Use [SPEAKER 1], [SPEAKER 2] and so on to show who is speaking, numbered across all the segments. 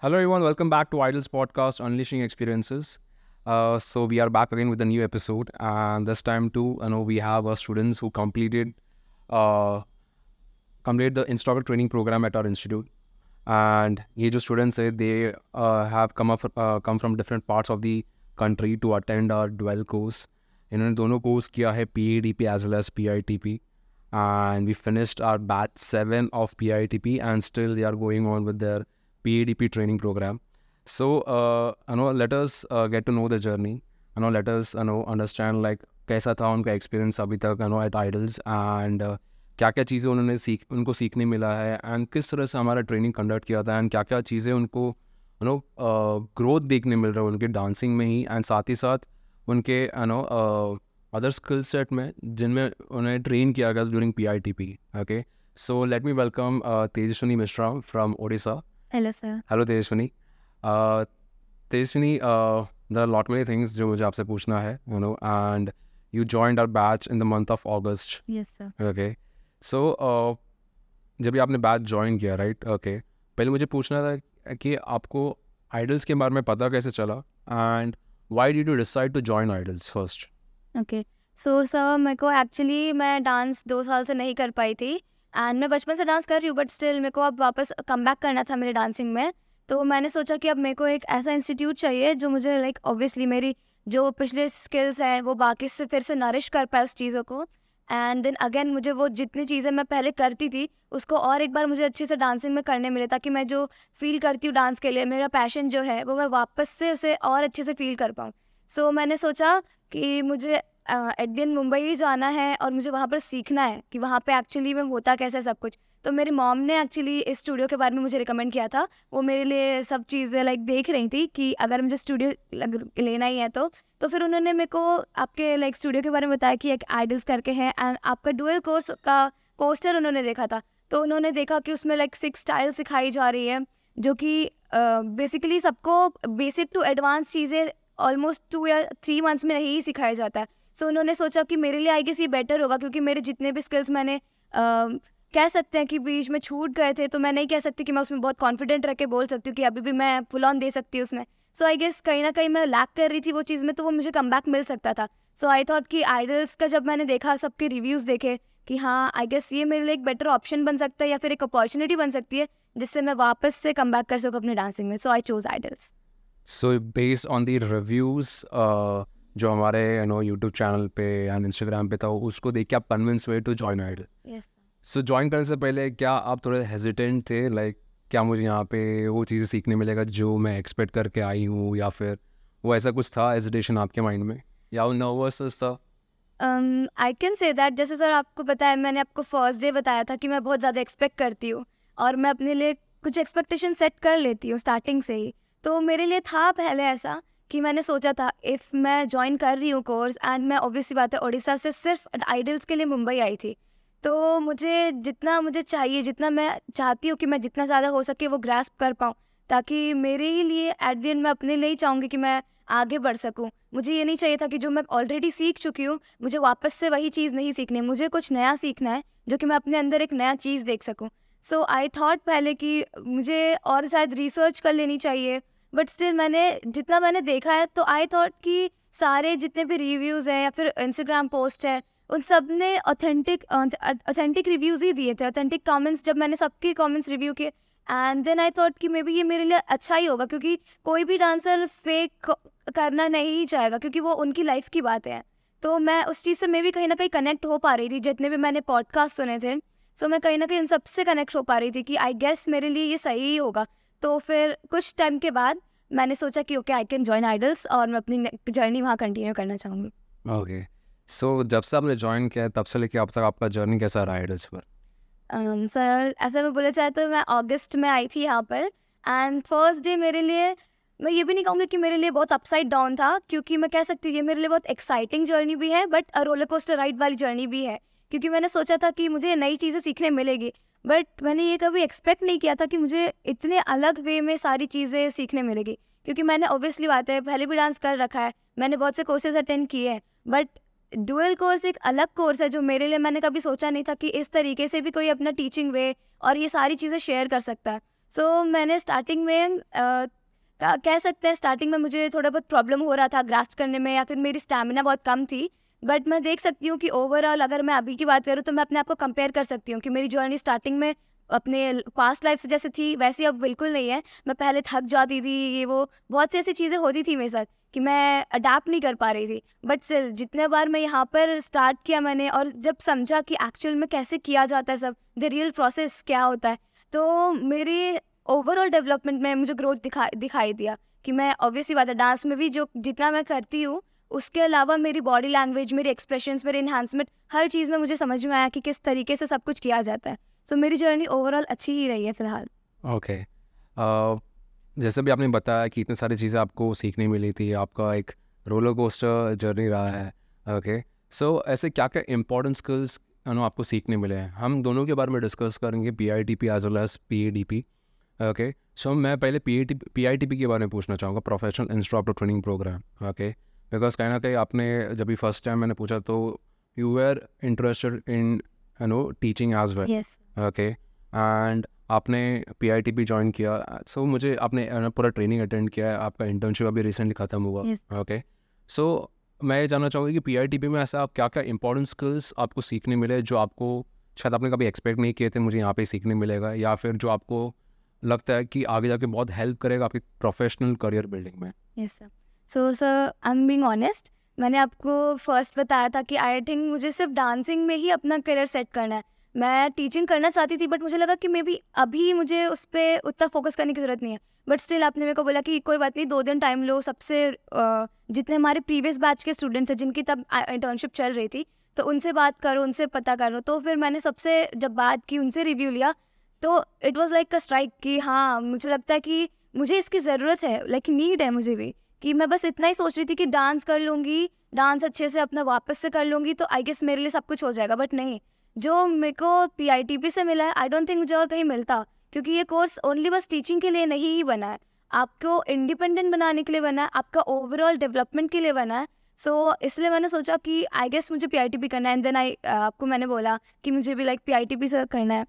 [SPEAKER 1] Hello, everyone. Welcome back to Idols podcast, Unleashing Experiences. Uh, so we are back again with a new episode, and this time too, I know we have our students who completed uh, completed the instructor training program at our institute, and these students say they uh, have come up uh, come from different parts of the country to attend our dual course. इन्होंने दोनों course किया है P E D P as well as P I T P and we finished our batch seven of P I T P and still they are going on with their PADP training program. So, uh, you know, let us uh, get to know the journey. You know, let us you know understand like कैसा था उनका experience अभी तक you know at Idols and क्या क्या चीज़ें उन्होंने सीख उनको सीखने मिला है एंड किस तरह से हमारा ट्रेनिंग कंडक्ट किया था एंड क्या क्या चीज़ें उनको यू नो ग्रोथ देखने मिल रहा है उनके डांसिंग में ही एंड साथ ही साथ उनके you know other skill set में जिनमें उन्हें ट्रेन किया गया during P I T P okay so let me welcome Tejaswini Mishra from Odisha hello sir hello Tejaswini Tejaswini there are lot many things जो मुझे आपसे पूछना है you know and you joined our batch in the month of August yes sir okay so जब भी आपने batch join किया right right? Okay okay. पहले मुझे पूछना था कि आपको आइडल्स के बारे में पता कैसे चला and why did you decide to join Idols first
[SPEAKER 2] okay so sir मेरे को एक्चुअली मैं डांस दो साल से नहीं कर पाई थी एंड मैं बचपन से डांस कर रही हूँ बट स्टिल मेरे को अब वापस कम बैक करना था मेरे डांसिंग में तो मैंने सोचा कि अब मेरे को एक ऐसा इंस्टीट्यूट चाहिए जो मुझे लाइक like, ऑब्वियसली मेरी जो पिछले स्किल्स हैं वो बाकी से फिर से नरिश कर पाए उस चीज़ों को एंड देन अगेन मुझे वो जितनी चीज़ें मैं पहले करती थी उसको और एक बार मुझे अच्छे से डांसिंग में करने मिले ताकि मैं जो फील करती हूँ डांस के लिए मेरा पैशन जो है वो मैं वापस से उसे और अच्छे से फील कर पाऊँ सो so, मैंने सोचा कि मुझे एट दिन मुंबई जाना है और मुझे वहाँ पर सीखना है कि वहाँ पे एक्चुअली में होता कैसा है सब कुछ तो मेरी मॉम ने एक्चुअली इस स्टूडियो के बारे में मुझे रिकमेंड किया था वो मेरे लिए सब चीज़ें लाइक देख रही थी कि अगर मुझे स्टूडियो लेना ही है तो तो फिर उन्होंने मेरे को आपके लाइक स्टूडियो के बारे में बताया कि एक आइडल्स करके हैं एंड आपका डुअल कोर्स का पोस्टर उन्होंने देखा था तो उन्होंने देखा कि उसमें लाइक सिक्स स्टाइल सिखाई जा रही है जो कि बेसिकली सबको बेसिक टू एडवांस चीज़ें ऑलमोस्ट टू या थ्री मंथ्स में नहीं सिखाया जाता है सो so, उन्होंने सोचा कि मेरे लिए आई गेस ये बेटर होगा क्योंकि मेरे जितने भी स्किल्स मैंने uh, कह सकते हैं कि बीच में छूट गए थे तो मैं नहीं कह सकती कि मैं उसमें बहुत कॉन्फिडेंट रह के बोल सकती हूँ कि अभी भी मैं फुल ऑन दे सकती हूँ उसमें सो आई गेस कहीं ना कहीं मैं लैक कर रही थी वो चीज़ में तो वो मुझे कम बैक मिल सकता था सो आई थॉट कि आइडल्स का जब मैंने देखा सबके रिव्यूज़ देखे कि हाँ आई गेस ये मेरे लिए एक बेटर ऑप्शन बन सकता है या फिर एक अपॉर्चुनिटी बन सकती है जिससे मैं वापस से कम बैक कर सकूँ अपने डांसिंग में so I choose Idols
[SPEAKER 1] so based on the reviews जो हमारे यू नो यूट्यूब चैनल पे एंड इंस्टाग्राम पे था उसको देख के आप कन्विंस हुए to join Idol so join करने से पहले क्या आप थोड़े हेजिटेंट थे लाइक like, क्या मुझे यहाँ पे वो चीज़ें सीखने मिलेगा जो मैं एक्सपेक्ट करके आई हूँ या फिर वो ऐसा कुछ था हेजिटेशन आपके माइंड में या वो नर्वसनेस था
[SPEAKER 2] आई कैन से दैट जैसे सर आपको पता है मैंने आपको फर्स्ट डे बताया था कि मैं बहुत ज़्यादा एक्सपेक्ट करती हूँ और मैं अपने लिए कुछ एक्सपेक्टेशन सेट कर लेती हूँ स्टार्टिंग से ही तो मेरे लिए था पहले ऐसा कि मैंने सोचा था इफ़ मैं ज्वाइन कर रही हूँ कोर्स एंड मैं ऑब्वियसली बात है उड़ीसा से सिर्फ आइडल्स के लिए मुंबई आई थी तो मुझे जितना मुझे चाहिए जितना मैं चाहती हूँ कि मैं जितना ज़्यादा हो सके वो ग्रास्प कर पाऊँ ताकि मेरे ही लिए एट दी एंड मैं अपने लिए ही चाहूँगी कि मैं आगे बढ़ सकूँ मुझे ये नहीं चाहिए था कि जो मैं ऑलरेडी सीख चुकी हूँ मुझे वापस से वही चीज़ नहीं सीखनी मुझे कुछ नया सीखना है जो कि मैं अपने अंदर एक नया चीज़ देख सकूँ सो आई थॉट पहले कि मुझे और शायद रिसर्च कर लेनी चाहिए बट स्टिल मैंने जितना मैंने देखा है तो आई थॉट कि सारे जितने भी रिव्यूज़ हैं या फिर इंस्टाग्राम पोस्ट है उन सब ने ऑथेंटिक ऑथेंटिक रिव्यूज़ ही दिए थे ऑथेंटिक कमेंट्स जब मैंने सबके कमेंट्स रिव्यू किए एंड देन आई थॉट कि मे बी ये मेरे लिए अच्छा ही होगा क्योंकि कोई भी डांसर फेक करना नहीं चाहेगा क्योंकि वो उनकी लाइफ की बातें हैं तो मैं उस चीज़ से मे भी कहीं ना कहीं कनेक्ट हो पा रही थी जितने भी मैंने पॉडकास्ट सुने थे सो so, मैं कहीं ना कहीं उन सबसे कनेक्ट हो पा रही थी कि आई गेस मेरे लिए ये सही ही होगा तो फिर कुछ टाइम के बाद मैंने सोचा कि okay I can join Idols और मैं अपनी जर्नी वहाँ कंटिन्यू करना चाहूँगी
[SPEAKER 1] ओके सो जब से आपने ज्वाइन किया तब से लेके अब तक आपका जर्नी कैसा रहा आइडल्स पर
[SPEAKER 2] सर um, ऐसा मैं बोला चाहे तो मैं अगस्त में आई थी यहाँ पर एंड फर्स्ट डे मेरे लिए मैं ये भी नहीं कहूँगी कि मेरे लिए बहुत अपसाइड डाउन था क्योंकि मैं कह सकती हूँ ये मेरे लिए बहुत एक्साइटिंग जर्नी भी है बट रोलर कोस्टर राइड वाली जर्नी भी है क्योंकि मैंने सोचा था कि मुझे नई चीज़ें सीखने मिलेगी बट मैंने ये कभी एक्सपेक्ट नहीं किया था कि मुझे इतने अलग वे में सारी चीज़ें सीखने मिलेगी क्योंकि मैंने ऑब्वियसली बात है पहले भी डांस कर रखा है मैंने बहुत से कोर्सेज अटेंड किए हैं बट डुअल कोर्स एक अलग कोर्स है जो मेरे लिए मैंने कभी सोचा नहीं था कि इस तरीके से भी कोई अपना टीचिंग वे और ये सारी चीज़ें शेयर कर सकता है सो so, मैंने स्टार्टिंग में आ, कह सकते हैं स्टार्टिंग में मुझे थोड़ा बहुत प्रॉब्लम हो रहा था ग्राफ्ट करने में या फिर मेरी स्टैमिना बहुत कम थी बट मैं देख सकती हूँ कि ओवरऑल अगर मैं अभी की बात करूँ तो मैं अपने आप को कंपेयर कर सकती हूँ कि मेरी जर्नी स्टार्टिंग में अपने पास्ट लाइफ से जैसे थी वैसी अब बिल्कुल नहीं है मैं पहले थक जाती थी ये वो बहुत सी ऐसी चीज़ें होती थी मेरे साथ कि मैं अडाप्ट नहीं कर पा रही थी बट स्टिल जितने बार मैं यहाँ पर स्टार्ट किया मैंने और जब समझा कि एक्चुअल में कैसे किया जाता है सब द रियल प्रोसेस क्या होता है तो मेरे ओवरऑल डेवलपमेंट में मुझे ग्रोथ दिखा दिखाई दिया कि मैं ऑब्वियसली बात है डांस में भी जो जितना मैं करती हूँ उसके अलावा मेरी बॉडी लैंग्वेज मेरी एक्सप्रेशन मेरे इन्हांसमेंट हर चीज़ में मुझे समझ में आया कि किस तरीके से सब कुछ किया जाता है सो so, मेरी जर्नी ओवरऑल अच्छी ही रही है फिलहाल
[SPEAKER 1] ओके okay. uh, जैसे भी आपने बताया कि इतनी सारी चीज़ें आपको सीखने मिली थी आपका एक रोलर कोस्टर जर्नी रहा है ओके okay. सो so, ऐसे क्या क्या इंपॉर्टेंट स्किल्स नो आपको सीखने मिले हैं हम दोनों के बारे में डिस्कस करेंगे P I T P as well as P A D P okay so मैं पहले P I T P I T P के बारे में पूछना चाहूँगा professional instructor training program okay because कहीं ना कहीं आपने जब भी फर्स्ट टाइम मैंने पूछा तो you are interested in you know teaching as well okay and आपने पी आई टी भी ज्वाइन किया सो so, मुझे आपने पूरा ट्रेनिंग अटेंड किया है आपका इंटर्नशिप अभी रिसेंटली ख़त्म हुआ ओके सो मैं ये जानना चाहूँगी कि पी आई टी पी में ऐसा आप क्या क्या इंपॉर्टेंट स्किल्स आपको सीखने मिले जो आपको शायद आपने कभी एक्सपेक्ट नहीं किए थे मुझे यहाँ पे सीखने मिलेगा या फिर जो आपको लगता है कि आगे जाके बहुत हेल्प करेगा आपके प्रोफेशनल करियर बिल्डिंग में
[SPEAKER 2] yes yes, sir so sir I am being honest मैंने आपको फर्स्ट बताया था कि आई थिंक मुझे सिर्फ डांसिंग में ही अपना करियर सेट करना है मैं टीचिंग करना चाहती थी बट मुझे लगा कि मे बी अभी मुझे उस पर उतना फोकस करने की ज़रूरत नहीं है बट स्टिल आपने मेरे को बोला कि कोई बात नहीं दो दिन टाइम लो सबसे जितने हमारे प्रीवियस बैच के स्टूडेंट्स हैं जिनकी तब इंटर्नशिप चल रही थी तो उनसे बात करो उनसे पता करो तो फिर मैंने सबसे जब बात की उनसे रिव्यू लिया तो it was like a strike कि हाँ मुझे लगता है कि मुझे इसकी ज़रूरत है लाइक नीड है मुझे भी कि मैं बस इतना ही सोच रही थी कि डांस कर लूँगी डांस अच्छे से अपना वापस से कर लूँगी तो आई गेस मेरे लिए सब कुछ हो जाएगा बट नहीं जो मेरे को पी से मिला है आई डोंट थिंक मुझे और कहीं मिलता क्योंकि ये कोर्स ओनली बस टीचिंग के लिए नहीं ही बना है आपको इंडिपेंडेंट बनाने के लिए बना है आपका ओवरऑल डेवलपमेंट के लिए बना है सो so, इसलिए मैंने सोचा कि आई गेस मुझे पी आई टी पी करना है एंड देन आई आपको मैंने बोला कि मुझे भी like P I T P से करना है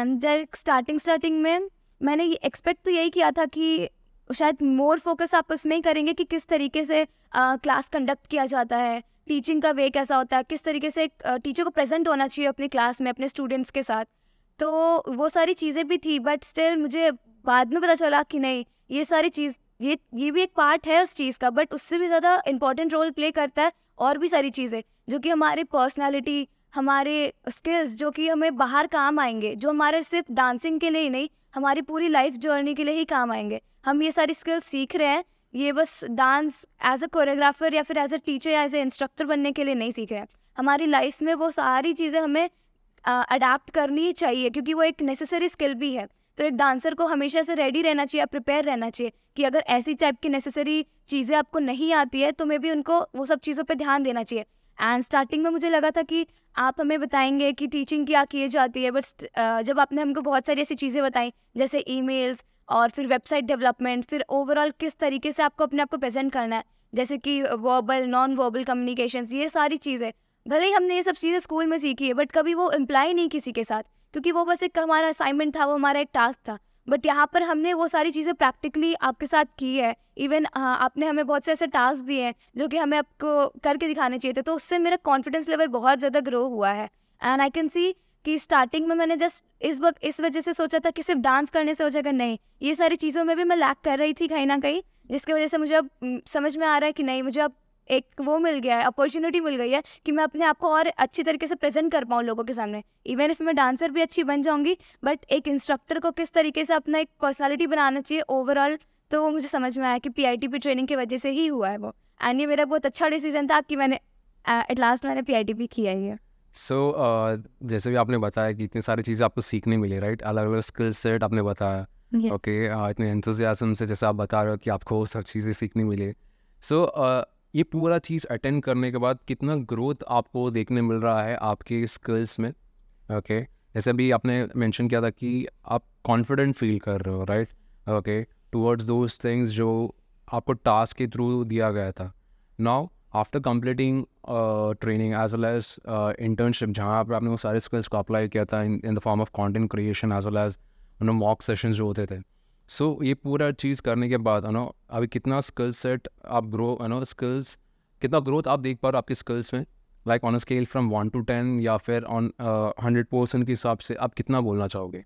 [SPEAKER 2] एंड स्टार्टिंग स्टार्टिंग में मैंने एक्सपेक्ट तो यही किया था कि तो शायद मोर फोकस आप उसमें ही करेंगे कि किस तरीके से क्लास कंडक्ट किया जाता है टीचिंग का वे कैसा होता है किस तरीके से टीचर को प्रेजेंट होना चाहिए अपनी क्लास में अपने स्टूडेंट्स के साथ तो वो सारी चीज़ें भी थी बट स्टिल मुझे बाद में पता चला कि नहीं ये सारी चीज़ ये ये भी एक पार्ट है उस चीज़ का बट उससे भी ज़्यादा इम्पॉर्टेंट रोल प्ले करता है और भी सारी चीज़ें जो कि हमारे पर्सनैलिटी हमारे स्किल्स जो कि हमें बाहर काम आएंगे जो हमारे सिर्फ डांसिंग के लिए ही नहीं हमारी पूरी लाइफ जर्नी के लिए ही काम आएंगे हम ये सारी स्किल्स सीख रहे हैं ये बस डांस एज अ कोरियोग्राफर या फिर एज अ टीचर या एज ए इंस्ट्रक्टर बनने के लिए नहीं सीख रहे हैं हमारी लाइफ में वो सारी चीज़ें हमें अडाप्ट करनी ही चाहिए क्योंकि वो एक नेसेसरी स्किल भी है तो एक डांसर को हमेशा से रेडी रहना चाहिए प्रिपेयर रहना चाहिए कि अगर ऐसी टाइप की नेसेसरी चीज़ें आपको नहीं आती है तो मे भी उनको वो सब चीज़ों पर ध्यान देना चाहिए एंड स्टार्टिंग में मुझे लगा था कि आप हमें बताएंगे कि टीचिंग क्या किए जाती है बट जब आपने हमको बहुत सारी ऐसी चीज़ें बताई जैसे ई और फिर वेबसाइट डेवलपमेंट फिर ओवरऑल किस तरीके से आपको अपने आप को प्रेजेंट करना है जैसे कि वर्बल नॉन वर्बल कम्युनिकेशन ये सारी चीज़ें भले ही हमने ये सब चीज़ें स्कूल में सीखी है बट कभी वो इम्प्लाई नहीं किसी के साथ क्योंकि वो बस एक हमारा असाइनमेंट था वो हमारा एक टास्क था बट यहाँ पर हमने वो सारी चीज़ें प्रैक्टिकली आपके साथ की है इवन हाँ, आपने हमें बहुत से ऐसे टास्क दिए हैं जो कि हमें आपको करके दिखाने चाहिए थे तो उससे मेरा कॉन्फिडेंस लेवल बहुत ज़्यादा ग्रो हुआ है एंड आई कैन सी कि स्टार्टिंग में मैंने जस्ट इस वक्त इस वजह से सोचा था कि सिर्फ डांस करने से हो जाएगा नहीं ये सारी चीज़ों में भी मैं लैक कर रही थी कहीं ना कहीं जिसकी वजह से मुझे अब समझ में आ रहा है कि नहीं मुझे अब एक वो मिल गया है अपॉर्चुनिटी मिल गई है कि मैं अपने आप को और अच्छी तरीके से प्रेजेंट कर पाऊँ लोगों के सामने इवन इफ मैं डांसर भी अच्छी बन जाऊँगी बट एक इंस्ट्रक्टर को किस तरीके से अपना एक पर्सनैलिटी बनाना चाहिए ओवरऑल तो वो मुझे समझ में आया कि पी आई ट्रेनिंग की वजह से ही हुआ है वो एंड ये मेरा बहुत अच्छा डिसीजन था कि मैंने एट लास्ट मैंने पी पी किया ही है
[SPEAKER 1] सो so, uh, जैसे भी आपने बताया कि इतनी सारी चीज़ें आपको सीखने मिली राइट अलग अलग स्किल सेट आपने बताया ओके yes. okay, uh, इतने एंथुजियाजम से जैसे आप बता रहे हो कि आपको सब चीज़ें सीखने मिली सो so, uh, ये पूरा चीज़ अटेंड करने के बाद कितना ग्रोथ आपको देखने मिल रहा है आपके स्किल्स में ओके okay. जैसे अभी आपने मेंशन किया था कि आप कॉन्फिडेंट फील कर रहे हो right okay towards those things जो आपको टास्क के थ्रू दिया गया था now after completing training as well as internship जहाँ पर आपने वो सारे स्किल्स को अप्लाई किया था in in the form of content creation as well as mock session जो होते थे सो so, ये पूरा चीज़ करने के बाद है ना अभी कितना स्किल सेट आप ग्रो है ना स्किल्स कितना ग्रोथ आप देख पा रहे हो आपके स्किल्स में like on scale from one to ten या फिर ऑन हंड्रेड परसेंट के हिसाब से आप कितना बोलना चाहोगे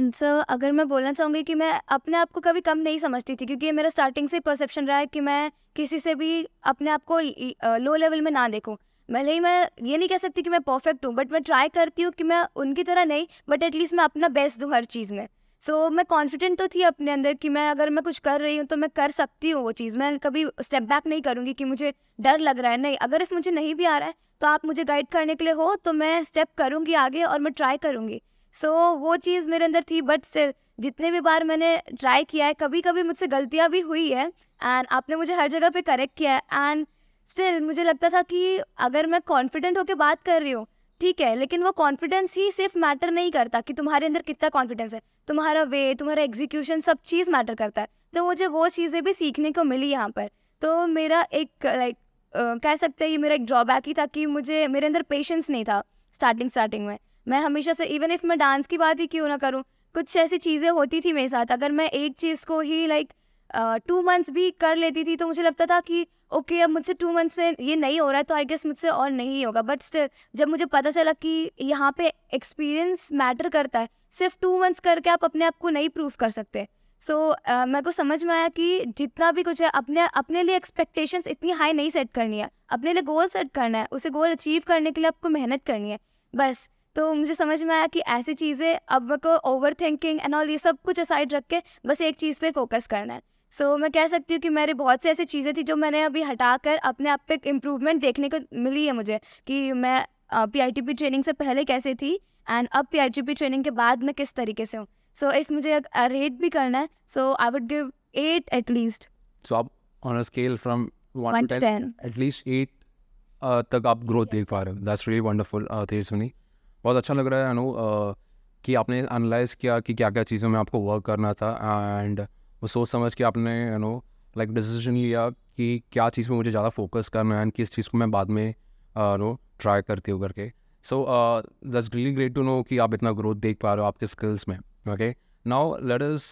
[SPEAKER 2] सर so, अगर मैं बोलना चाहूँगी कि मैं अपने आप को कभी कम नहीं समझती थी क्योंकि मेरा स्टार्टिंग से परसेप्शन रहा है कि मैं किसी से भी अपने आप को लो uh, लेवल में ना देखूँ भले ही मैं ये नहीं कह सकती कि मैं परफेक्ट हूँ बट मैं ट्राई करती हूँ कि मैं उनकी तरह नहीं बट एटलीस्ट मैं अपना बेस्ट दूँ हर चीज़ में सो so, मैं कॉन्फिडेंट तो थी अपने अंदर कि मैं अगर मैं कुछ कर रही हूँ तो मैं कर सकती हूँ वो चीज़ मैं कभी स्टेप बैक नहीं करूँगी कि मुझे डर लग रहा है नहीं अगर इफ़ मुझे नहीं भी आ रहा है तो आप मुझे गाइड करने के लिए हो तो मैं स्टेप करूँगी आगे और मैं ट्राई करूँगी सो so, वो चीज़ मेरे अंदर थी बट स्टिल जितने भी बार मैंने ट्राई किया है कभी कभी मुझसे गलतियाँ भी हुई है एंड आपने मुझे हर जगह पर करेक्ट किया है एंड स्टिल मुझे लगता था कि अगर मैं कॉन्फिडेंट होकर बात कर रही हूँ ठीक है लेकिन वो कॉन्फिडेंस ही सिर्फ मैटर नहीं करता कि तुम्हारे अंदर कितना कॉन्फिडेंस है तुम्हारा वे तुम्हारा एग्जीक्यूशन सब चीज़ मैटर करता है तो मुझे वो चीज़ें भी सीखने को मिली यहाँ पर तो मेरा एक लाइक uh, कह सकते हैं ये मेरा एक ड्रॉबैक ही था कि मुझे मेरे अंदर पेशेंस नहीं था स्टार्टिंग स्टार्टिंग में मैं हमेशा से इवन इफ़ मैं डांस की बात ही क्यों ना करूँ कुछ ऐसी चीज़ें होती थी मेरे साथ अगर मैं एक चीज़ को ही लाइक like, टू मंथ्स भी कर लेती थी तो मुझे लगता था कि ओके okay, अब मुझसे टू मंथ्स में ये नहीं हो रहा है तो आई गेस मुझसे और नहीं होगा बट स्टिल जब मुझे पता चला कि यहाँ पे एक्सपीरियंस मैटर करता है सिर्फ टू मंथ्स करके आप अपने आप को नहीं प्रूव कर सकते सो so, uh, मेरे को समझ में आया कि जितना भी कुछ है अपने अपने लिए एक्सपेक्टेशंस इतनी हाई नहीं सेट करनी है अपने लिए गोल सेट करना है उसे गोल अचीव करने के लिए आपको मेहनत करनी है बस तो मुझे समझ में आया कि ऐसी चीज़ें अब मेरे को ओवर थिंकिंग एंड ऑल ये सब कुछ असाइड रख के बस एक चीज़ पे फोकस करना है सो so, मैं कह सकती हूँ कि मेरे बहुत से ऐसी चीज़ें थी जो मैंने अभी हटा कर अपने आप पे इम्प्रूवमेंट देखने को मिली है मुझे कि मैं P I T P training से पहले कैसे थी एंड अब P I T P training के बाद मैं किस तरीके से हूँ सो so, इफ़ मुझे रेट भी करना है so I would give at at least
[SPEAKER 1] so आप on a scale from one to ten at least eight तक आप ग्रोथ देख पा रहे हो दैट्स रियली वंडरफुल तेजस्विनी बहुत अच्छा लग रहा है अनु uh, कि आपने एनालाइज किया कि क्या क्या चीज़ों में आपको वर्क करना था एंड वो सोच समझ के आपने यू नो लाइक डिसीजन लिया कि क्या चीज़ में मुझे ज़्यादा फोकस करना है एंड किस चीज़ को मैं बाद में यू नो ट्राई करती हूँ करके सो दस रियली ग्रेट टू नो कि आप इतना ग्रोथ देख पा रहे हो आपके स्किल्स में okay now let's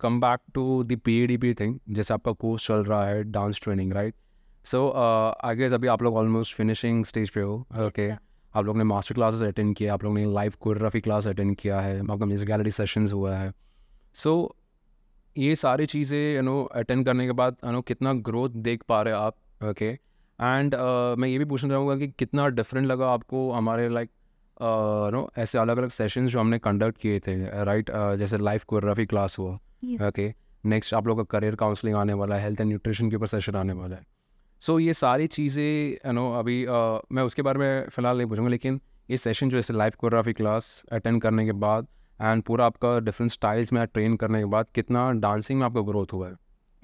[SPEAKER 1] come back to the P D P thing जैसे आपका कोर्स चल रहा है dance training right so I guess अभी आप लोग ऑलमोस्ट फिनिशिंग स्टेज पे हो ओके okay. आप लोग ने मास्टर क्लासेस अटेंड किया आप लोग ने लाइव कोरियोग्राफी क्लास अटेंड किया है आपका म्यूजिक गैलरी सेशंस हुआ है सो so, ये सारी चीज़ें यू नो अटेंड करने के बाद यू नो कितना ग्रोथ देख पा रहे आप ओके okay? एंड uh, मैं ये भी पूछना चाहूँगा कि कितना डिफरेंट लगा आपको हमारे लाइक नो uh, ऐसे अलग अलग सेशंस जो हमने कंडक्ट किए थे राइट right? uh, जैसे लाइफ कोरियोग्राफी क्लास हुआ ओके नेक्स्ट आप लोग का करियर काउंसलिंग आने वाला है हेल्थ एंड न्यूट्रिशन के ऊपर सेशन आने वाला है सो so, ये सारी चीज़ें यू नो अभी uh, मैं उसके बारे में फ़िलहाल नहीं पूछूंगा लेकिन ये सेशन जो जैसे लाइफ कोरियोग्राफी क्लास अटेंड करने के बाद एंड पूरा आपका डिफरेंट स्टाइल्स में ट्रेन करने के बाद कितना डांसिंग में आपका ग्रोथ हुआ है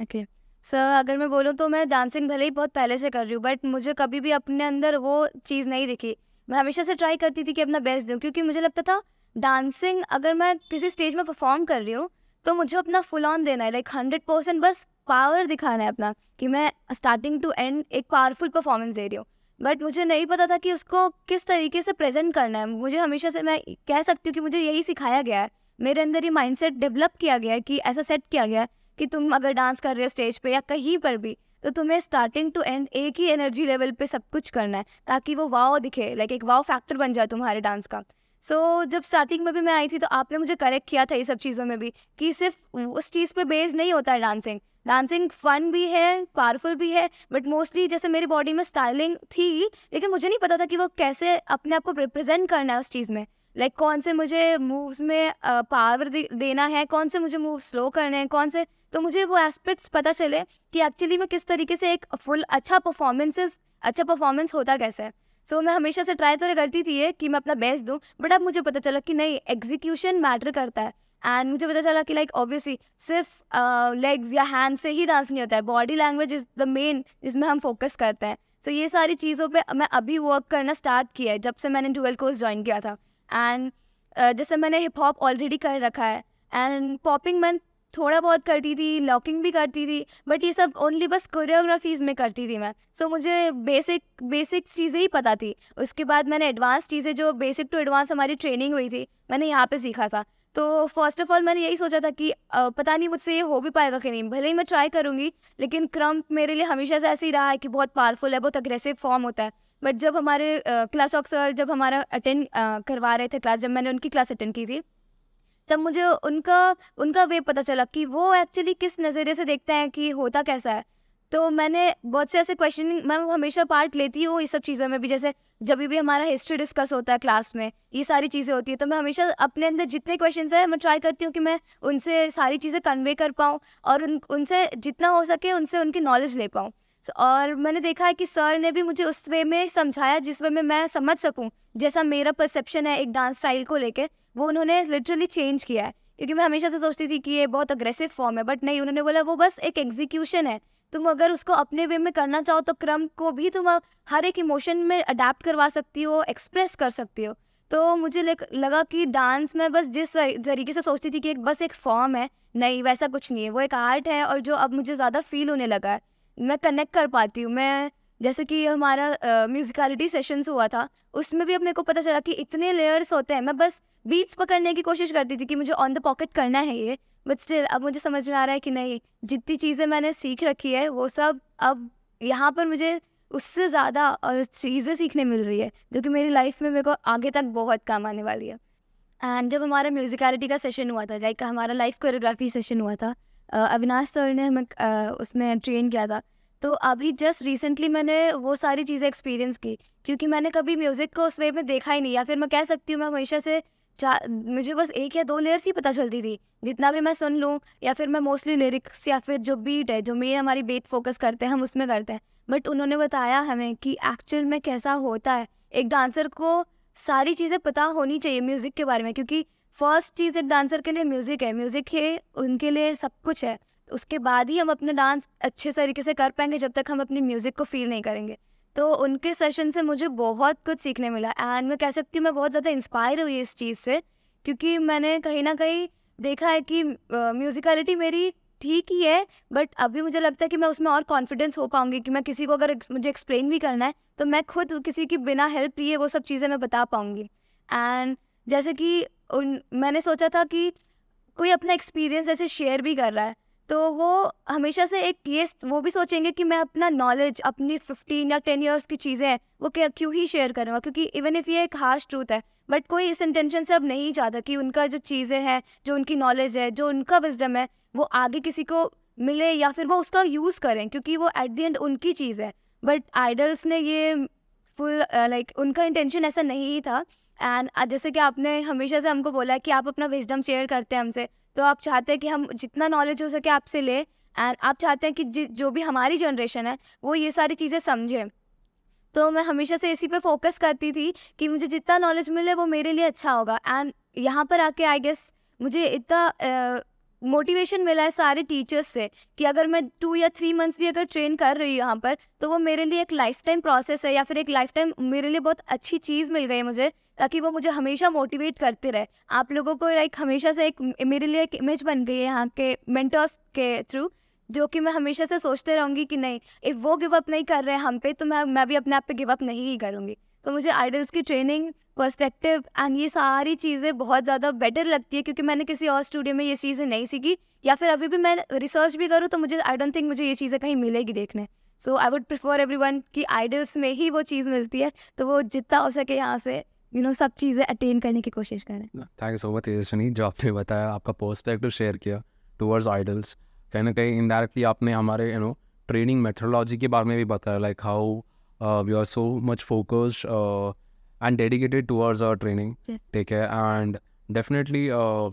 [SPEAKER 2] ओके सर अगर मैं बोलूँ तो मैं डांसिंग भले ही बहुत पहले से कर रही हूँ बट मुझे कभी भी अपने अंदर वो चीज़ नहीं दिखी मैं हमेशा से ट्राई करती थी कि अपना बेस्ट दूँ क्योंकि मुझे लगता था डांसिंग अगर मैं किसी स्टेज में परफॉर्म कर रही हूँ तो मुझे अपना फुल ऑन देना है लाइक हंड्रेड परसेंट बस पावर दिखाना है अपना कि मैं स्टार्टिंग टू एंड एक पावरफुल परफॉर्मेंस दे रही हूँ बट मुझे नहीं पता था कि उसको किस तरीके से प्रेजेंट करना है मुझे हमेशा से मैं कह सकती हूँ कि मुझे यही सिखाया गया है मेरे अंदर ये माइंडसेट डेवलप किया गया है कि ऐसा सेट किया गया है कि तुम अगर डांस कर रहे हो स्टेज पे या कहीं पर भी तो तुम्हें स्टार्टिंग टू एंड एक ही एनर्जी लेवल पे सब कुछ करना है ताकि वो वाव दिखे लाइक एक वाव फैक्टर बन जाए तुम्हारे डांस का सो so, जब स्टार्टिंग में भी मैं आई थी तो आपने मुझे करेक्ट किया था ये सब चीज़ों में भी कि सिर्फ उस चीज़ पे बेस्ड नहीं होता है डांसिंग डांसिंग फन भी है पावरफुल भी है बट मोस्टली जैसे मेरी बॉडी में स्टाइलिंग थी लेकिन मुझे नहीं पता था कि वो कैसे अपने आप को रिप्रेजेंट करना है उस चीज़ में लाइक like, कौन से मुझे मूव्स में पावर देना है कौन से मुझे मूव स्लो करने हैं कौन से तो मुझे वो एस्पेक्ट्स पता चले कि एक्चुअली मैं किस तरीके से एक फुल अच्छा परफॉर्मेंसेस अच्छा परफॉर्मेंस होता कैसे है सो so, मैं हमेशा से ट्राई तो करती थी कि मैं अपना बेस्ट दूँ बट अब मुझे पता चला कि नहीं एग्जीक्यूशन मैटर करता है एंड मुझे पता चला कि लाइक like, ऑब्वियसली सिर्फ लेग्स uh, या हैंड से ही डांस नहीं होता है body language is the main जिसमें हम फोकस करते हैं सो so, ये सारी चीज़ों पर मैं अभी वर्क करना स्टार्ट किया है जब से मैंने ट्वेल्व कोर्स ज्वाइन किया था एंड uh, जैसे मैंने हिप हॉप ऑलरेडी कर रखा है एंड पॉपिंग मैं थोड़ा बहुत करती थी लॉकिंग भी करती थी बट ये सब ओनली बस कोरियोग्राफीज़ में करती थी मैं सो so, मुझे बेसिक बेसिक चीज़ें ही पता थी उसके बाद मैंने एडवांस चीज़ें जो बेसिक टू एडवांस हमारी ट्रेनिंग हुई थी मैंने यहाँ पे सीखा था तो फर्स्ट ऑफ ऑल मैंने यही सोचा था कि पता नहीं मुझसे ये हो भी पाएगा कि नहीं भले ही मैं ट्राई करूँगी लेकिन क्रम मेरे लिए हमेशा से ऐसे ही रहा है कि बहुत पावरफुल है बहुत अग्रेसिव फॉर्म होता है बट जब हमारे क्लास ऑफ सर जब हमारा अटेंड करवा रहे थे क्लास जब मैंने उनकी क्लास अटेंड की थी तब मुझे उनका उनका वे पता चला कि वो एक्चुअली किस नज़रिए से देखते हैं कि होता कैसा है तो मैंने बहुत से ऐसे क्वेश्चन मैं हमेशा पार्ट लेती हूँ इस सब चीज़ों में भी जैसे जब भी हमारा हिस्ट्री डिस्कस होता है क्लास में ये सारी चीज़ें होती है तो मैं हमेशा अपने अंदर जितने क्वेश्चन हैं मैं ट्राई करती हूँ कि मैं उनसे सारी चीज़ें कन्वे कर पाऊँ और उन उनसे जितना हो सके उनसे उनकी नॉलेज ले पाऊँ और मैंने देखा है कि सर ने भी मुझे उस वे में समझाया जिस वे में मैं समझ सकूँ जैसा मेरा परसेप्शन है एक डांस स्टाइल को लेके वो उन्होंने लिटरली चेंज किया है क्योंकि मैं हमेशा से सोचती थी कि ये बहुत अग्रेसिव फॉर्म है बट नहीं उन्होंने बोला वो बस एक एग्जीक्यूशन है तुम अगर उसको अपने वे में करना चाहो तो क्रम को भी तुम हर एक इमोशन में अडेप्ट करवा सकती हो एक्सप्रेस कर सकती हो तो मुझे लगा कि डांस में बस जिस तरीके से सोचती थी कि एक बस एक फॉर्म है नहीं वैसा कुछ नहीं है वो एक आर्ट है और जो अब मुझे ज़्यादा फील होने लगा है मैं कनेक्ट कर पाती हूँ मैं जैसे कि हमारा म्यूजिकलिटी सेशंस हुआ था उसमें भी अब मेरे को पता चला कि इतने लेयर्स होते हैं मैं बस बीच पकड़ने की कोशिश करती थी कि मुझे ऑन द पॉकेट करना है ये बट स्टिल अब मुझे समझ में आ रहा है कि नहीं जितनी चीज़ें मैंने सीख रखी है वो सब अब यहाँ पर मुझे उससे ज़्यादा और चीज़ें सीखने मिल रही है जो कि मेरी लाइफ में मेरे को आगे तक बहुत काम आने वाली है एंड जब हमारा म्यूजिकलिटी का सेशन हुआ था लाइक हमारा लाइफ कोरियोग्राफी सेशन हुआ था अविनाश सर ने हमें उसमें ट्रेन किया था तो अभी जस्ट रिसेंटली मैंने वो सारी चीज़ें एक्सपीरियंस की क्योंकि मैंने कभी म्यूज़िक को उस वे में देखा ही नहीं या फिर मैं कह सकती हूँ मैं हमेशा से मुझे बस एक या दो लेयर्स ही पता चलती थी जितना भी मैं सुन लूँ या फिर मैं मोस्टली लिरिक्स या फिर जो बीट है जो मेन हमारी बेट फोकस करते हैं हम उसमें करते हैं बट उन्होंने बताया हमें कि एक्चुअल में कैसा होता है एक डांसर को सारी चीज़ें पता होनी चाहिए म्यूज़िक के बारे में क्योंकि फर्स्ट चीज़ एक डांसर के लिए म्यूज़िक है म्यूज़िक है उनके लिए सब कुछ है उसके बाद ही हम अपना डांस अच्छे तरीके से कर पाएंगे जब तक हम अपने म्यूज़िक को फील नहीं करेंगे तो उनके सेशन से मुझे बहुत कुछ सीखने मिला एंड मैं कह सकती हूँ मैं बहुत ज़्यादा इंस्पायर हुई इस चीज़ से क्योंकि मैंने कहीं ना कहीं देखा है कि म्यूज़िकलिटी मेरी ठीक ही है बट अभी मुझे लगता है कि मैं उसमें और कॉन्फिडेंस हो पाऊंगी कि मैं किसी को अगर मुझे एक्सप्लेन भी करना है तो मैं खुद किसी की बिना हेल्प लिए वो सब चीज़ें मैं बता पाऊंगी एंड जैसे कि उन मैंने सोचा था कि कोई अपना एक्सपीरियंस ऐसे शेयर भी कर रहा है तो वो हमेशा से एक ये वो भी सोचेंगे कि मैं अपना नॉलेज अपनी फिफ्टीन या टेन ईयर्स की चीज़ें वो क्या क्यों ही शेयर करूँगा क्योंकि इवन इफ़ ये एक हार्श ट्रूथ है बट कोई इस इंटेंशन से अब नहीं चाहता कि उनका जो चीज़ें हैं जो उनकी नॉलेज है जो उनका विजडम है वो आगे किसी को मिले या फिर वो उसका यूज़ करें क्योंकि वो एट दी एंड उनकी चीज़ है बट आइडल्स ने ये फुल लाइक उनका इंटेंशन ऐसा नहीं था एंड जैसे कि आपने हमेशा से हमको बोला कि आप अपना विजडम शेयर करते हैं हमसे तो आप चाहते हैं कि हम जितना नॉलेज हो सके आपसे लें एंड आप चाहते हैं कि जो भी हमारी जनरेशन है वो ये सारी चीज़ें समझें तो मैं हमेशा से इसी पे फोकस करती थी कि मुझे जितना नॉलेज मिले वो मेरे लिए अच्छा होगा एंड यहाँ पर आके आई गेस मुझे इतना मोटिवेशन मिला है सारे टीचर्स से कि अगर मैं टू या थ्री मंथ्स भी अगर ट्रेन कर रही हूँ यहाँ पर तो वो मेरे लिए एक लाइफ टाइम प्रोसेस है या फिर एक लाइफ टाइम मेरे लिए बहुत अच्छी चीज़ मिल गई मुझे ताकि वो मुझे हमेशा मोटिवेट करते रहे आप लोगों को लाइक हमेशा से एक मेरे लिए एक इमेज बन गई है यहाँ के मेंटर्स के थ्रू जो कि मैं हमेशा से सोचते रहूँगी कि नहीं इफ़ वो गिव अप नहीं कर रहे हैं हम पे तो मैं मैं भी अपने आप पे गिव अप नहीं ही करूँगी तो मुझे आइडल्स की ट्रेनिंग पर्सपेक्टिव एंड ये सारी चीज़ें बहुत ज़्यादा बेटर लगती है क्योंकि मैंने किसी और स्टूडियो में ये चीज़ें नहीं सीखी या फिर अभी भी मैं रिसर्च भी करूँ तो मुझे आई डोंट थिंक मुझे ये चीज़ें कहीं मिलेगी देखने so I would prefer everyone की आइडल्स में ही वो चीज़ मिलती है तो वो जितना हो सके यहाँ से यू नो सब चीज़ें अटेन करने की कोशिश करें thank
[SPEAKER 1] you so much Tejaswini जो आपने बताया आपका पर्सपेक्टिव शेयर किया टूवर्ड्स आइडल्स कहीं ना कहीं इनडायरेक्टली आपने हमारे यू नो ट्रेनिंग मेथोडोलॉजी के बारे में भी बताया like how uh, we are so much focused uh, and dedicated towards our training ठीक है एंड डेफिनेटली uh,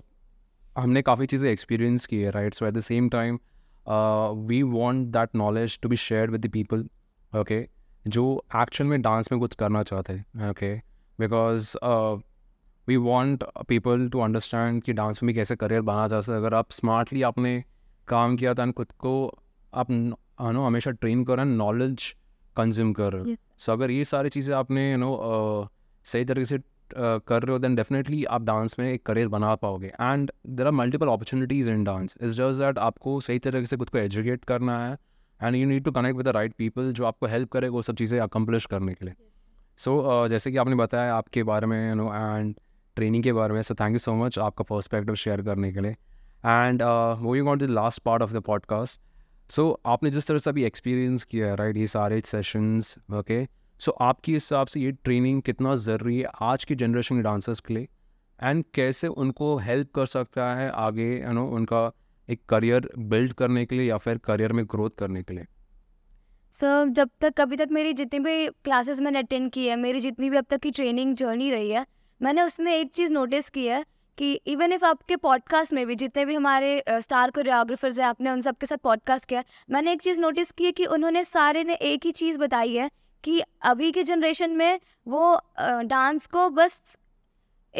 [SPEAKER 1] हमने काफ़ी चीज़ें एक्सपीरियंस की है right so at the same time we want that knowledge to be share with the people okay जो actual में dance में कुछ करना चाहते हैं okay because we want people to understand कि डांस में कैसे करियर बना जा सकता अगर आप स्मार्टली आपने काम किया था तो एंड खुद को आप नो हमेशा ट्रेन करो एंड नॉलेज कंज्यूम कर रहे हो सो अगर ये सारी चीज़ें आपने यू नो सही तरीके से कर रहे हो देन डेफिनेटली आप डांस में एक करियर बना पाओगे and there are multiple opportunities in dance is just that आपको सही तरीके से खुद को एजुकेट करना है and you need to connect with the right people जो आपको हेल्प करे वो सब चीज़ें अकम्पलिश करने के लिए सो so, uh, जैसे कि आपने बताया आपके बारे में यू नो एंड ट्रेनिंग के बारे में so thank you so much आपका पर्सपेक्टिव शेयर करने के लिए and moving on the last part of the podcast so so, आपने जिस तरह से अभी एक्सपीरियंस किया है राइट ये सारे सेशंस ओके सो आपके हिसाब से ये ट्रेनिंग कितना ज़रूरी है आज की जनरेशन के डांसर्स के लिए एंड कैसे उनको हेल्प कर सकता है आगे यू नो उनका एक करियर बिल्ड करने के लिए या फिर करियर में ग्रोथ करने के लिए
[SPEAKER 2] सर so, जब तक अभी तक मेरी जितनी भी क्लासेस मैंने अटेंड की है मेरी जितनी भी अब तक की ट्रेनिंग जर्नी रही है मैंने उसमें एक चीज़ नोटिस की है कि इवन इफ आपके पॉडकास्ट में भी जितने भी हमारे स्टार कोरियोग्राफर्स हैं आपने उन सब के साथ पॉडकास्ट किया मैंने एक चीज़ नोटिस की है कि उन्होंने सारे ने एक ही चीज़ बताई है कि अभी के जनरेशन में वो डांस को बस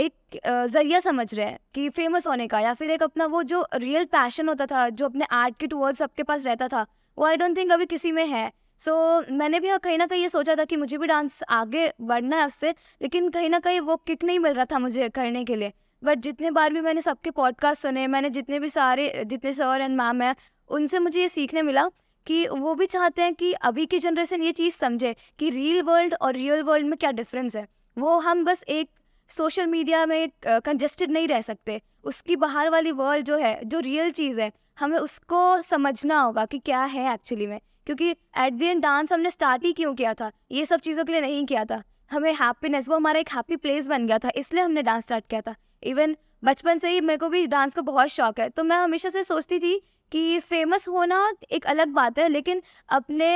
[SPEAKER 2] एक ज़रिया समझ रहे हैं कि फेमस होने का या फिर एक अपना वो जो रियल पैशन होता था जो अपने आर्ट के टूवर्ड्स सबके पास रहता था वो आई डोंट थिंक अभी किसी में है सो so, मैंने भी हाँ कहीं ना कहीं ये सोचा था कि मुझे भी डांस आगे बढ़ना है उससे लेकिन कहीं ना कहीं वो किक नहीं मिल रहा था मुझे करने के लिए बट जितने बार भी मैंने सबके पॉडकास्ट सुने मैंने जितने भी सारे जितने सर एंड मैम हैं उनसे मुझे ये सीखने मिला कि वो भी चाहते हैं कि अभी की जनरेशन ये चीज़ समझे कि रियल वर्ल्ड और रियल वर्ल्ड में क्या डिफरेंस है वो हम बस एक सोशल मीडिया में कंजेस्टेड नहीं रह सकते उसकी बाहर वाली वर्ल्ड जो है जो रियल चीज़ है हमें उसको समझना होगा कि क्या है एक्चुअली में क्योंकि एट दी एंड डांस हमने स्टार्ट ही क्यों किया था ये सब चीज़ों के लिए नहीं किया था हमें हैप्पीनेस वो हमारा एक हैप्पी प्लेस बन गया था इसलिए हमने डांस स्टार्ट किया था इवन बचपन से ही मेरे को भी डांस का बहुत शौक है तो मैं हमेशा से सोचती थी कि फेमस होना एक अलग बात है लेकिन अपने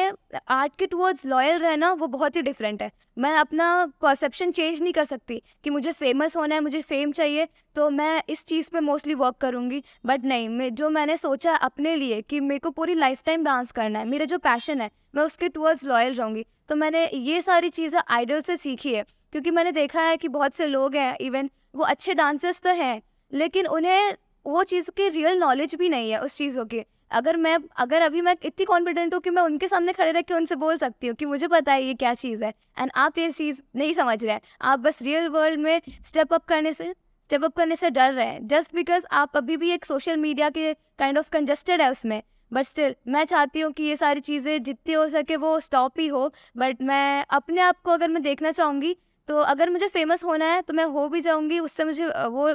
[SPEAKER 2] आर्ट के टूवर्ड्स लॉयल रहना वो बहुत ही डिफरेंट है मैं अपना परसेप्शन चेंज नहीं कर सकती कि मुझे फेमस होना है मुझे फेम चाहिए तो मैं इस चीज़ पे मोस्टली वर्क करूँगी बट नहीं मैं जो मैंने सोचा अपने लिए कि मेरे को पूरी लाइफ टाइम डांस करना है मेरा जो पैशन है मैं उसके टूवर्ड्स लॉयल रहूँगी तो मैंने ये सारी चीज़ें आइडल से सीखी है क्योंकि मैंने देखा है कि बहुत से लोग हैं इवन वो अच्छे डांसर्स तो हैं लेकिन उन्हें वो चीज़ की रियल नॉलेज भी नहीं है उस चीज़ों की अगर मैं अगर अभी मैं इतनी कॉन्फिडेंट हूँ कि मैं उनके सामने खड़े रह के उनसे बोल सकती हूँ कि मुझे पता है ये क्या चीज़ है एंड आप ये चीज़ नहीं समझ रहे हैं आप बस रियल वर्ल्ड में स्टेप अप करने से स्टेप अप करने से डर रहे हैं जस्ट बिकॉज आप अभी भी एक सोशल मीडिया के काइंड ऑफ कंजस्टेड है उसमें बट स्टिल मैं चाहती हूँ कि ये सारी चीज़ें जितनी हो सके वो स्टॉप ही हो बट मैं अपने आप को अगर मैं देखना चाहूँगी तो अगर मुझे फेमस होना है तो मैं हो भी जाऊँगी उससे मुझे वो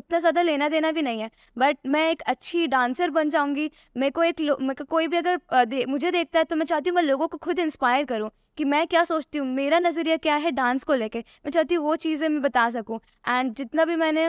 [SPEAKER 2] उतना ज़्यादा लेना देना भी नहीं है बट मैं एक अच्छी डांसर बन जाऊँगी मेरे को एक मेरे को कोई भी अगर दे, मुझे देखता है तो मैं चाहती हूँ मैं लोगों को खुद इंस्पायर करूँ कि मैं क्या सोचती हूँ मेरा नज़रिया क्या है डांस को लेके मैं चाहती हूँ वो चीज़ें मैं बता सकूँ एंड जितना भी मैंने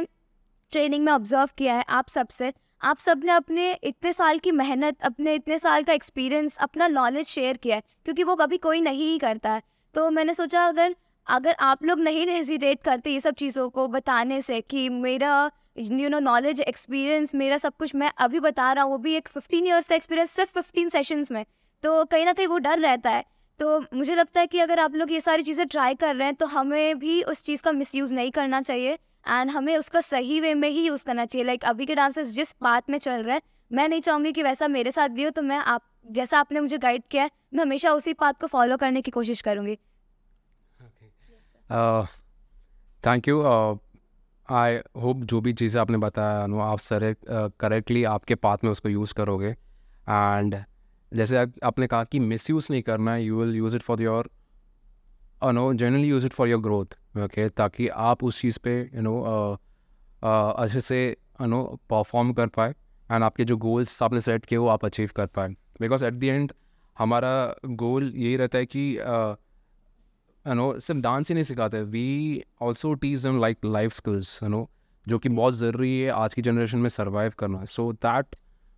[SPEAKER 2] ट्रेनिंग में ऑब्जर्व किया है आप सबसे आप सब ने अपने इतने साल की मेहनत अपने इतने साल का एक्सपीरियंस अपना नॉलेज शेयर किया है क्योंकि वो कभी कोई नहीं करता है तो मैंने सोचा अगर अगर आप लोग नहीं हेजिटेट करते ये सब चीज़ों को बताने से कि मेरा यू नो नॉलेज एक्सपीरियंस मेरा सब कुछ मैं अभी बता रहा हूँ वो भी एक फिफ्टीन ईयर्स का एक्सपीरियंस सिर्फ फिफ्टीन सेशंस में तो कहीं ना कहीं वो डर रहता है तो मुझे लगता है कि अगर आप लोग ये सारी चीज़ें ट्राई कर रहे हैं तो हमें भी उस चीज़ का मिसयूज़ नहीं करना चाहिए एंड हमें उसका सही वे में ही यूज़ करना चाहिए लाइक like, अभी के डांसेस जिस बात में चल रहे हैं मैं नहीं चाहूँगी कि वैसा मेरे साथ भी हो तो मैं आप जैसा आपने मुझे गाइड किया है मैं हमेशा उसी बात को फॉलो करने की कोशिश करूँगी
[SPEAKER 1] थैंक यू आई होप जो भी चीज़ें आपने बताया वो आप सर करेक्टली uh, आपके पाथ में उसको यूज़ करोगे एंड जैसे आपने कहा कि मिस यूज़ नहीं करना है you will use it for your no generally use it for your growth okay ताकि आप उस चीज़ पे यू नो uh, uh, अच्छे से यू नो परफॉर्म कर पाए एंड आपके जो गोल्स आपने सेट किए वो आप अचीव कर पाए बिकॉज एट दी एंड हमारा गोल यही रहता है कि uh, यू नो सिर्फ डांस ही नहीं सिखाते we also teach them like life skills you know जो कि बहुत ज़रूरी है आज की जनरेशन में सर्वाइव करना so that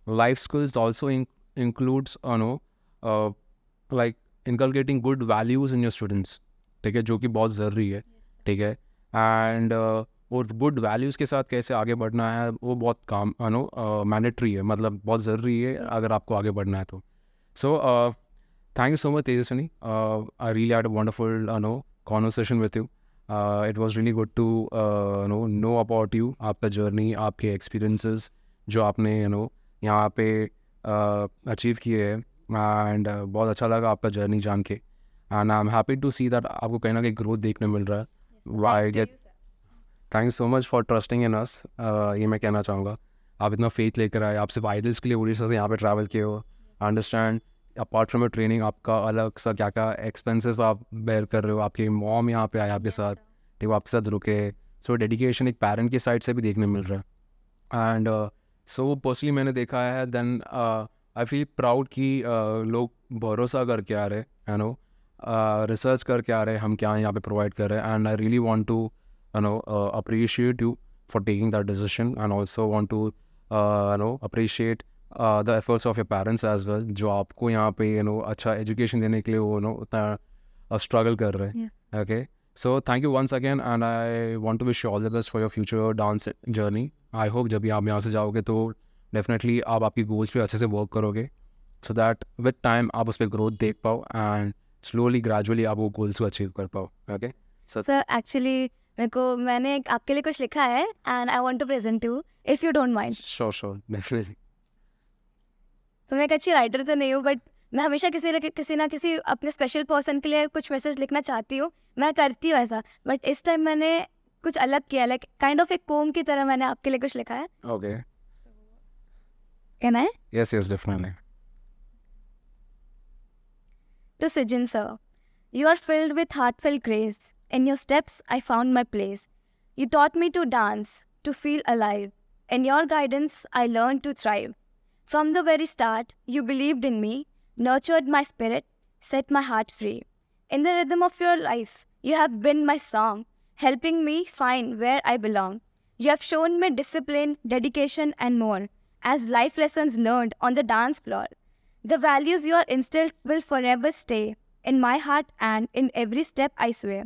[SPEAKER 1] life skills also includes you know like inculcating good values in your students ठीक है जो कि बहुत ज़रूरी है ठीक है एंड uh, और गुड वैल्यूज़ के साथ कैसे आगे बढ़ना है वो बहुत काम यू नो मैंडेटरी है मतलब बहुत ज़रूरी है अगर आपको आगे बढ़ना है तो so so, uh, thank you so much, Tejaswini. Uh, I really had a wonderful uh, know, conversation with you. Uh, it was really good to uh, know know about you, आपका जर्नी आपके experiences जो आपने you know यहाँ पे achieve किए हैं and बहुत अच्छा लगा आपका जर्नी जान के and I am happy to see that आपको कहीं ना कहीं ग्रोथ देखने मिल रहा है I get thank you so much for trusting in us ये मैं कहना चाहूँगा आप इतना फेथ लेकर आए आप सिर्फ आइडल्स के लिए उड़ीसा से यहाँ पे ट्रैवल किए हो अंडरस्टैंड अपार्ट फ्रॉम ट्रेनिंग आपका अलग सा क्या क्या एक्सपेंसेस आप बेयर कर रहे हो आपके मॉम यहाँ पे आए आपके साथ ठीक है आपके साथ रुके सो so, डेडिकेशन एक पेरेंट की साइड से भी देखने मिल रहा है एंड सो पर्सनली मैंने देखा है देन आई फील प्राउड कि uh, लोग भरोसा करके आ रहे हैं नो रिसर्च uh, करके आ रहे हैं हम क्या यहाँ पे प्रोवाइड कर रहे हैं and I really want to you know appreciate you for taking that decision and also want to you know appreciate the efforts of your parents as well जो आपको यहाँ पे यू नो अच्छा एजुकेशन देने के लिए वो नो उतना स्ट्रगल uh, कर रहे हैं okay so thank you once again and I want to wish all the best for your future dance journey I hope जब भी आप यहाँ से जाओगे तो डेफिनेटली आप आपकी गोल्स पे अच्छे से वर्क करोगे सो दैट विद टाइम आप उस पर ग्रोथ देख पाओ एंड स्लोली ग्रेजुअली आप वो गोल्स को अचीव कर पाओ ओके सर
[SPEAKER 2] एक्चुअली मेरे को मैंने आपके लिए कुछ लिखा है and I want to present to if you don't mind
[SPEAKER 1] sure sure definitely
[SPEAKER 2] तो मैं एक अच्छी राइटर तो नहीं हूँ बट मैं हमेशा किसी न किसी ना किसी अपने स्पेशल पर्सन के लिए कुछ मैसेज लिखना चाहती हूँ मैं करती हूँ ऐसा बट इस टाइम मैंने कुछ अलग किया लाइक काइंड ऑफ एक पोम की तरह मैंने आपके लिए कुछ लिखा है
[SPEAKER 1] ओके कहना है यस यस डेफिनेटली
[SPEAKER 2] टू सिजिन sir you are filled with heartfelt grace in your steps I found my place you taught me to dance to feel alive in your guidance I learn to thrive From the very start, you believed in me, nurtured my spirit, set my heart free. In the rhythm of your life, you have been my song, helping me find where I belong. You have shown me discipline, dedication, and more as life lessons learned on the dance floor. The values you are instilled will forever stay in my heart and in every step I swear.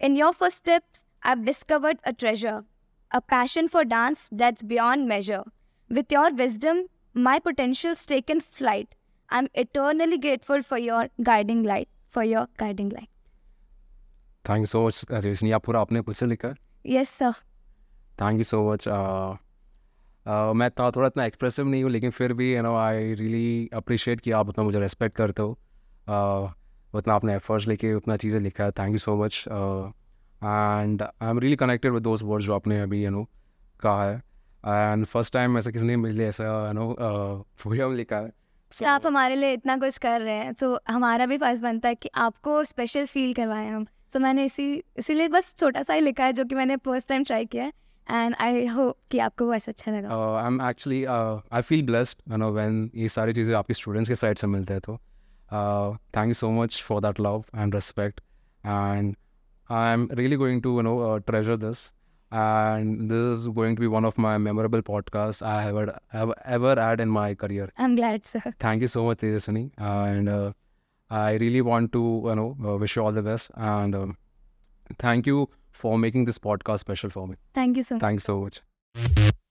[SPEAKER 2] In your footsteps, I've discovered a treasure, a passion for dance that's beyond measure. With your wisdom, My potentials taken flight. I'm eternally grateful for your guiding light. For your guiding light.
[SPEAKER 1] Thank you so much Roshni आप पूरा अपने खुद से लिखा yes sir thank you so much मैं तो थोड़ा इतना एक्सप्रेसिव नहीं हूँ लेकिन फिर भी you know I really appreciate कि आप उतना मुझे रेस्पेक्ट करते हो uh, उतना आपने एफर्ट्स लेके उतना चीज़ें लिखा है thank you so much and I am really connected with those words जो आपने अभी यू नो कहा है एंड फर्स्ट टाइम ऐसा किसी ने मेरे लिए ऐसा यू नो पोयम लिखा है
[SPEAKER 2] so, आप हमारे लिए इतना कुछ कर रहे हैं तो हमारा भी फर्ज बनता है कि आपको स्पेशल फील करवाएं हम तो मैंने इसी इसीलिए बस छोटा सा ही लिखा है जो कि मैंने फर्स्ट टाइम ट्राई किया है एंड आई होप कि आपको वो ऐसा अच्छा लगा
[SPEAKER 1] I am actually I feel blessed you know when ये सारी चीज़ें आपके स्टूडेंट्स के साइड से मिलते हैं तो thank you so much for that love and respect and I am really going to you know treasure this and this is going to be one of my memorable podcasts I have, ever ever had in my career.
[SPEAKER 2] I'm glad, sir.
[SPEAKER 1] Thank you so much, Tejaswini, uh, and uh, I really want to you know uh, wish you all the best and um, thank you for making this podcast special for me. Thank you, sir. Thanks so much.